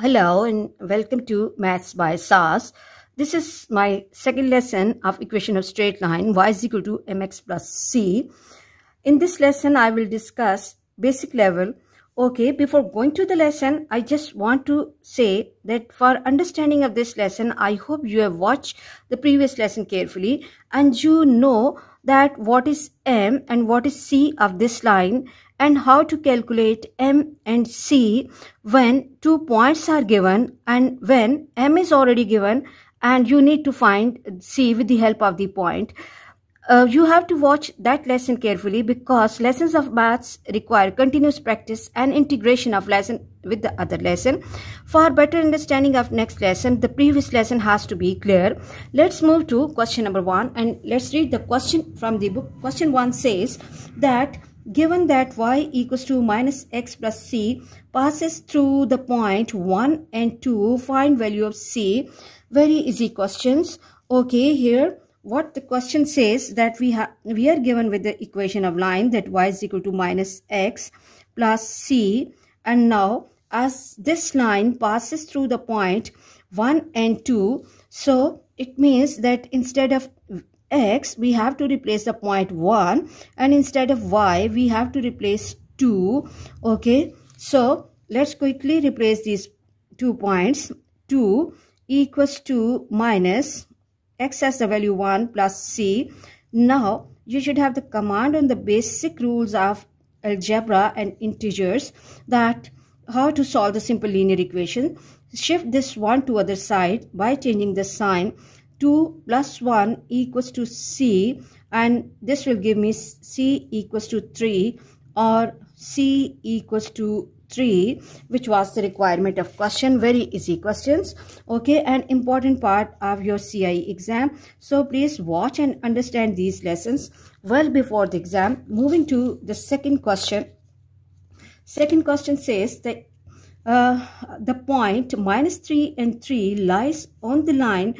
Hello and welcome to Maths by SAS. This is my second lesson of equation of straight line y is equal to mx plus c. In this lesson I will discuss basic level. Okay, before going to the lesson, I just want to say that for understanding of this lesson, I hope you have watched the previous lesson carefully and you know that what is m and what is c of this line and how to calculate m and c when two points are given and when m is already given and you need to find c with the help of the point. Uh, you have to watch that lesson carefully because lessons of maths require continuous practice and integration of lesson with the other lesson. For better understanding of next lesson, the previous lesson has to be clear. Let's move to question number one and let's read the question from the book. Question one says that given that y equals to minus x plus c passes through the point 1 and 2 find value of c very easy questions okay here what the question says that we have we are given with the equation of line that y is equal to minus x plus c and now as this line passes through the point 1 and 2 so it means that instead of x we have to replace the point 1 and instead of y we have to replace 2 okay so let's quickly replace these two points 2 equals to minus x as the value 1 plus c now you should have the command on the basic rules of algebra and integers that how to solve the simple linear equation shift this one to other side by changing the sign 2 plus 1 equals to C and this will give me C equals to 3 or C equals to 3 which was the requirement of question very easy questions okay an important part of your CIE exam so please watch and understand these lessons well before the exam moving to the second question second question says that uh, the point minus 3 and 3 lies on the line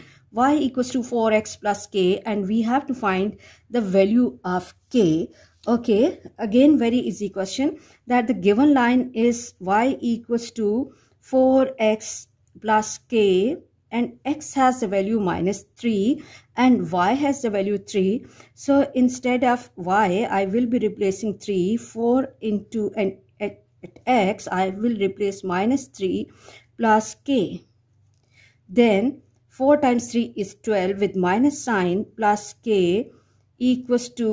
y equals to 4x plus k and we have to find the value of k. Okay, again very easy question that the given line is y equals to 4x plus k and x has the value minus 3 and y has the value 3 so instead of y i will be replacing 3 4 into an at x i will replace minus 3 plus k then 4 times 3 is 12 with minus sign plus k equals to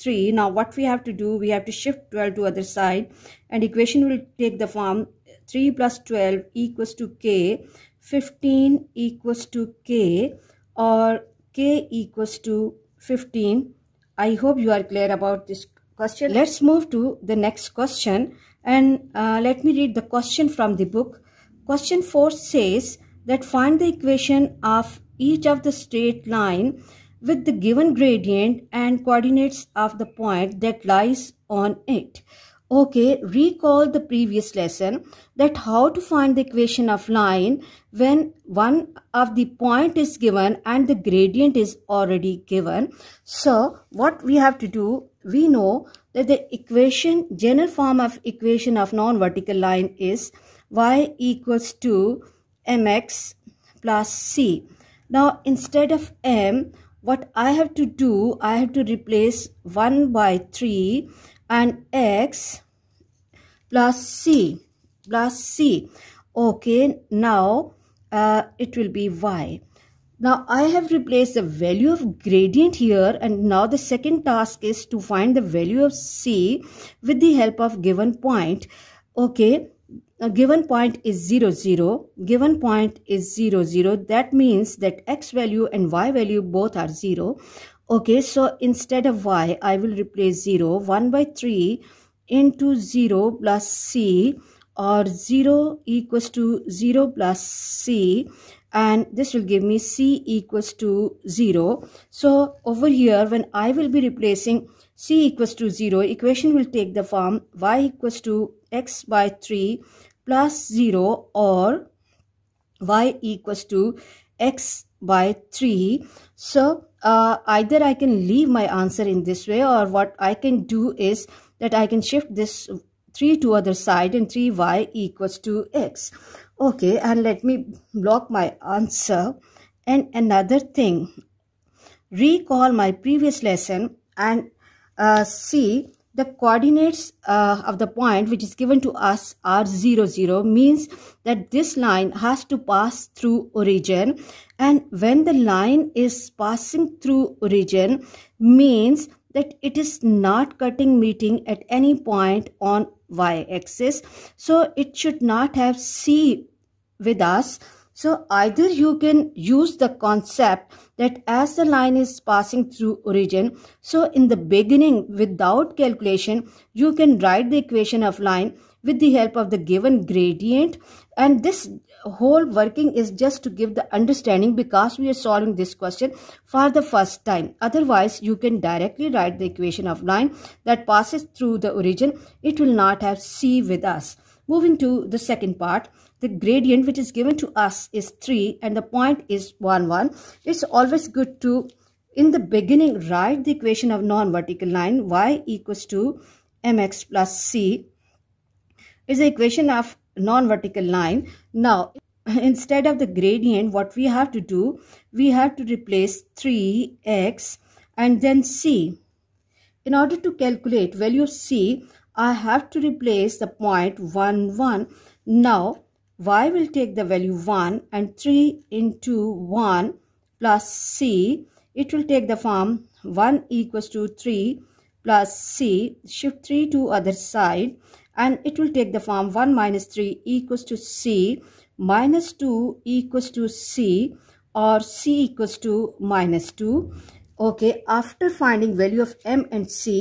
3. Now what we have to do, we have to shift 12 to other side and equation will take the form 3 plus 12 equals to k, 15 equals to k or k equals to 15. I hope you are clear about this question. Let's move to the next question and uh, let me read the question from the book. Question 4 says, that find the equation of each of the straight line with the given gradient and coordinates of the point that lies on it. Okay, recall the previous lesson that how to find the equation of line when one of the point is given and the gradient is already given. So, what we have to do, we know that the equation, general form of equation of non-vertical line is y equals to mx plus c. Now instead of m, what I have to do, I have to replace 1 by 3 and x plus c plus c. Okay, now uh, it will be y. Now I have replaced the value of gradient here and now the second task is to find the value of C with the help of given point. Okay, a given point is 0 0 given point is 0 0 that means that x value and y value both are 0 okay so instead of y i will replace 0 1 by 3 into 0 plus c or 0 equals to 0 plus c and this will give me c equals to 0 so over here when i will be replacing c equals to 0 equation will take the form y equals to x by 3 plus 0 or y equals to x by 3 so uh, either I can leave my answer in this way or what I can do is that I can shift this 3 to other side and 3y equals to x okay and let me block my answer and another thing recall my previous lesson and uh, see the coordinates uh, of the point which is given to us are 0, 0 means that this line has to pass through origin and when the line is passing through origin means that it is not cutting meeting at any point on y-axis so it should not have c with us so either you can use the concept that as the line is passing through origin, so in the beginning without calculation, you can write the equation of line with the help of the given gradient and this whole working is just to give the understanding because we are solving this question for the first time otherwise you can directly write the equation of line that passes through the origin it will not have c with us Moving to the second part, the gradient which is given to us is 3 and the point is 1, 1. It's always good to, in the beginning, write the equation of non-vertical line y equals to mx plus c is the equation of non-vertical line. Now, instead of the gradient, what we have to do, we have to replace 3x and then c. In order to calculate value c, I have to replace the point 1 1. Now y will take the value 1 and 3 into 1 plus c. It will take the form 1 equals to 3 plus c. Shift 3 to other side and it will take the form 1 minus 3 equals to c minus 2 equals to c or c equals to minus 2. Okay, after finding value of m and c,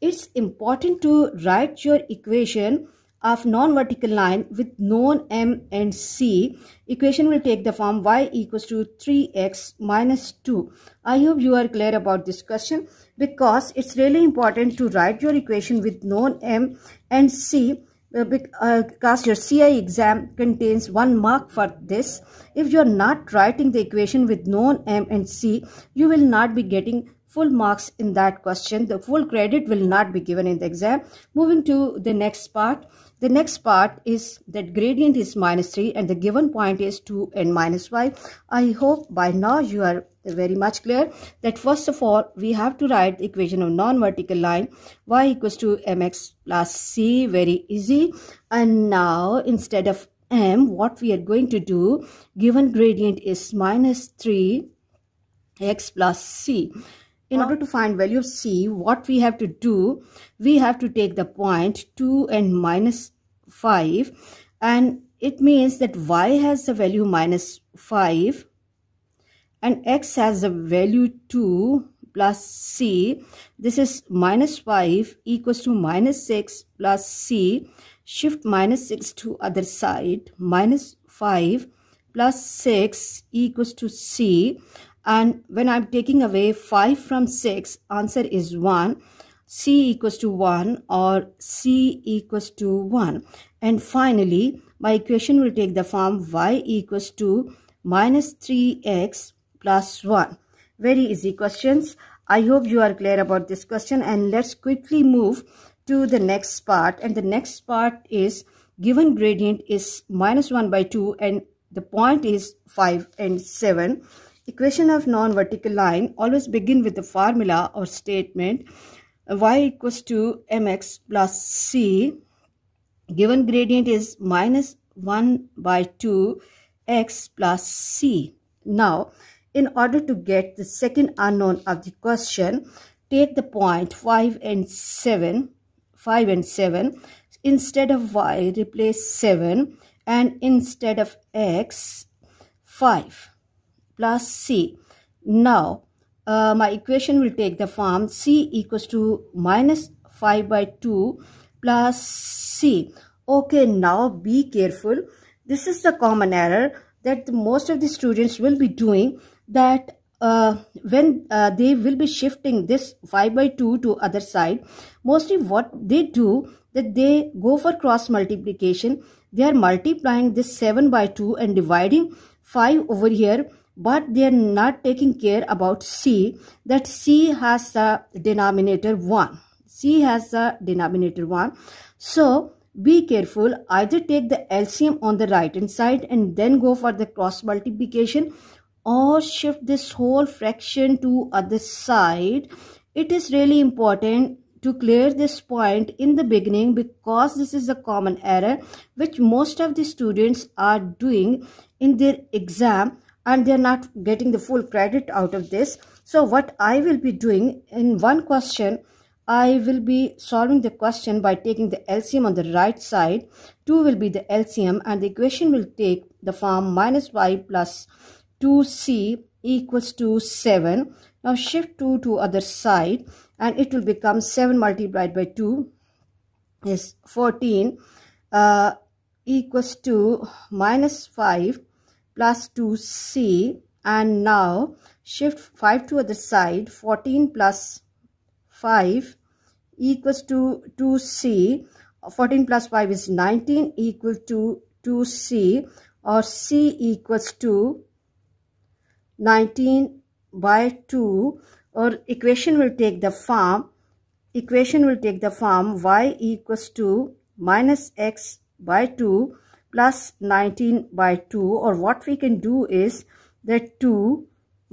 it's important to write your equation of non-vertical line with known m and c equation will take the form y equals to 3x minus 2 i hope you are clear about this question because it's really important to write your equation with known m and c uh, uh, because your CI exam contains one mark for this. If you are not writing the equation with known M and C, you will not be getting full marks in that question. The full credit will not be given in the exam. Moving to the next part. The next part is that gradient is minus 3 and the given point is 2 and minus 5. I hope by now you are very much clear that first of all we have to write the equation of non-vertical line y equals to mx plus c very easy and now instead of m what we are going to do given gradient is minus 3 x plus c in order to find value of c, what we have to do, we have to take the point 2 and minus 5 and it means that y has the value minus 5 and x has the value 2 plus c. This is minus 5 equals to minus 6 plus c. Shift minus 6 to other side. Minus 5 plus 6 equals to c and when I'm taking away 5 from 6 answer is 1 C equals to 1 or C equals to 1 and finally my equation will take the form y equals to minus 3x plus 1 very easy questions I hope you are clear about this question and let's quickly move to the next part and the next part is given gradient is minus 1 by 2 and the point is 5 and 7 Equation of non-vertical line always begin with the formula or statement y equals to mx plus c. Given gradient is minus 1 by 2 x plus c. Now, in order to get the second unknown of the question, take the point 5 and 7, 5 and 7. Instead of y, replace 7 and instead of x, 5 plus c. Now, uh, my equation will take the form c equals to minus 5 by 2 plus c. Okay, now be careful. This is the common error that most of the students will be doing that uh, when uh, they will be shifting this 5 by 2 to other side mostly what they do that they go for cross multiplication they are multiplying this 7 by 2 and dividing 5 over here but they are not taking care about c that c has a denominator 1 c has a denominator 1 so be careful either take the LCM on the right hand side and then go for the cross multiplication or shift this whole fraction to other side it is really important to clear this point in the beginning because this is a common error which most of the students are doing in their exam and they're not getting the full credit out of this. So what I will be doing in one question, I will be solving the question by taking the LCM on the right side. 2 will be the LCM and the equation will take the form minus y plus 2c equals to 7. Now shift 2 to other side and it will become 7 multiplied by 2 is 14 uh, equals to minus 5 plus 2c and now shift 5 to other side 14 plus 5 equals to 2c 14 plus 5 is 19 equal to 2c or c equals to 19 by 2 or equation will take the form equation will take the form y equals to minus x by 2 plus 19 by 2 or what we can do is that 2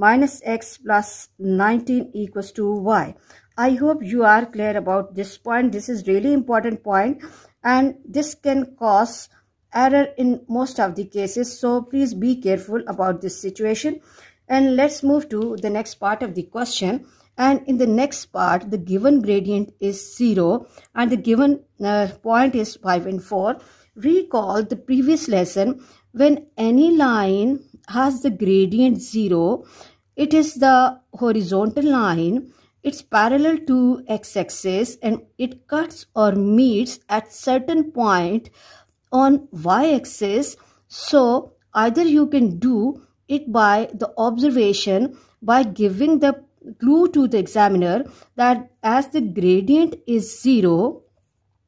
minus x plus 19 equals to y. I hope you are clear about this point. This is really important point and this can cause error in most of the cases. So please be careful about this situation. And let's move to the next part of the question. And in the next part, the given gradient is 0 and the given uh, point is 5 and 4. Recall the previous lesson when any line has the gradient 0, it is the horizontal line, it's parallel to x-axis and it cuts or meets at certain point on y-axis. So either you can do it by the observation by giving the clue to the examiner that as the gradient is 0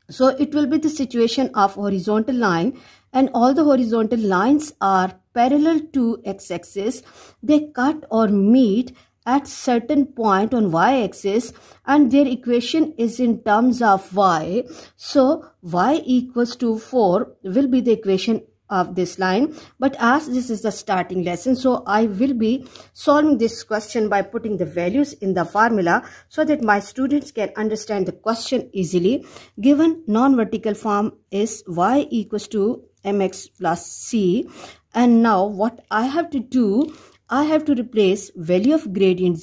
so it will be the situation of horizontal line and all the horizontal lines are parallel to x-axis. They cut or meet at certain point on y-axis and their equation is in terms of y. So y equals to 4 will be the equation of this line but as this is the starting lesson so I will be solving this question by putting the values in the formula so that my students can understand the question easily given non-vertical form is y equals to mx plus c and now what I have to do I have to replace value of gradient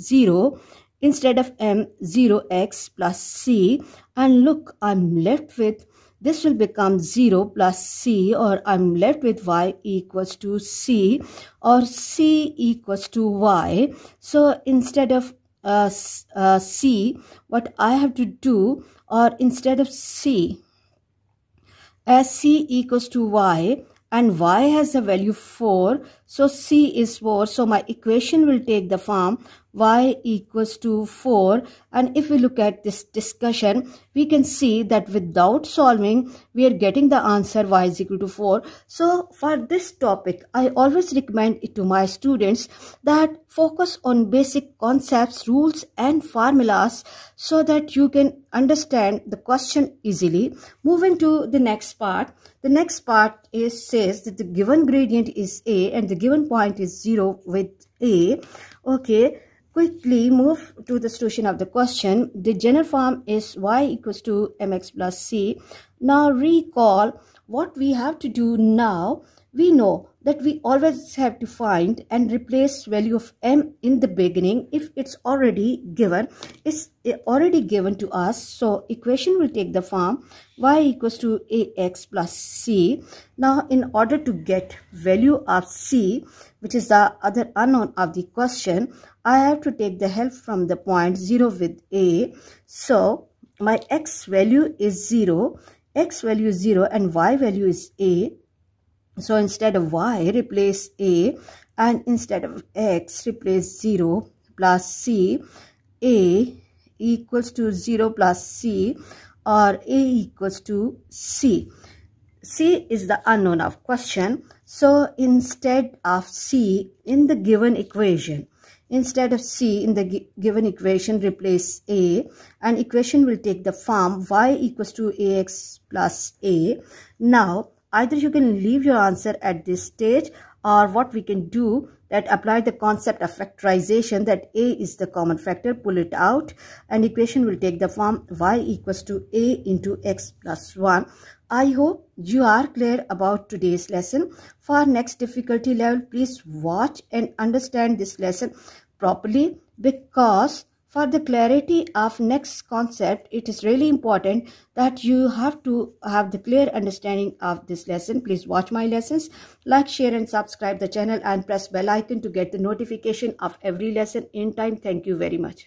0 instead of m 0x plus c and look I'm left with this will become 0 plus c or I'm left with y equals to c or c equals to y. So instead of uh, uh, c, what I have to do or instead of c, as c equals to y and y has a value 4 so C is 4. So my equation will take the form y equals to 4. And if we look at this discussion, we can see that without solving, we are getting the answer y is equal to 4. So for this topic, I always recommend it to my students that focus on basic concepts, rules and formulas so that you can understand the question easily. Moving to the next part. The next part is says that the given gradient is A and the given point is 0 with A. Okay, quickly move to the solution of the question. The general form is y equals to mx plus c. Now recall what we have to do now. We know that we always have to find and replace value of m in the beginning if it's already given it's eh, already given to us so equation will take the form y equals to ax plus c now in order to get value of c which is the other unknown of the question i have to take the help from the point 0 with a so my x value is 0 x value is 0 and y value is a so instead of y, replace a and instead of x, replace 0 plus c. a equals to 0 plus c or a equals to c. c is the unknown of question. So instead of c in the given equation, instead of c in the given equation replace a and equation will take the form y equals to ax plus a now either you can leave your answer at this stage or what we can do that apply the concept of factorization that a is the common factor pull it out and equation will take the form y equals to a into x plus 1 i hope you are clear about today's lesson for next difficulty level please watch and understand this lesson properly because for the clarity of next concept it is really important that you have to have the clear understanding of this lesson please watch my lessons like share and subscribe the channel and press bell icon to get the notification of every lesson in time thank you very much